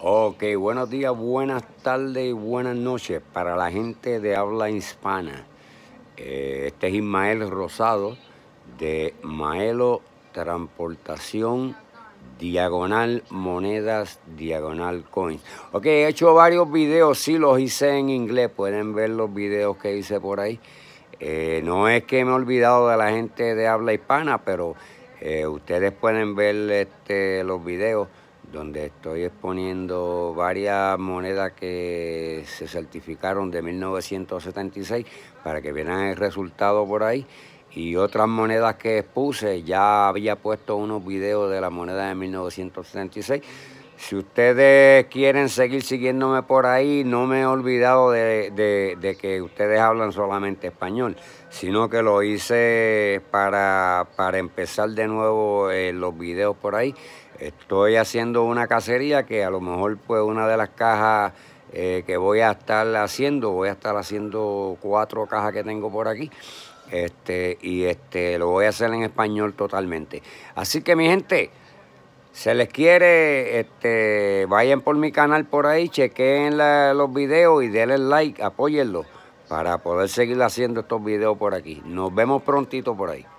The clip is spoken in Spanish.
Ok, buenos días, buenas tardes y buenas noches para la gente de habla hispana. Eh, este es Ismael Rosado de Maelo Transportación Diagonal Monedas Diagonal Coins. Ok, he hecho varios videos, sí los hice en inglés, pueden ver los videos que hice por ahí. Eh, no es que me he olvidado de la gente de habla hispana, pero eh, ustedes pueden ver este, los videos donde estoy exponiendo varias monedas que se certificaron de 1976 para que vieran el resultado por ahí. Y otras monedas que expuse, ya había puesto unos videos de la moneda de 1976 si ustedes quieren seguir siguiéndome por ahí, no me he olvidado de, de, que ustedes hablan solamente español, sino que lo hice para, para empezar de nuevo eh, los videos por ahí. Estoy haciendo una cacería que a lo mejor pues una de las cajas eh, que voy a estar haciendo, voy a estar haciendo cuatro cajas que tengo por aquí. Este, y este, lo voy a hacer en español totalmente. Así que mi gente, se les quiere, este, vayan por mi canal por ahí, chequen los videos y denle like, apóyenlo para poder seguir haciendo estos videos por aquí. Nos vemos prontito por ahí.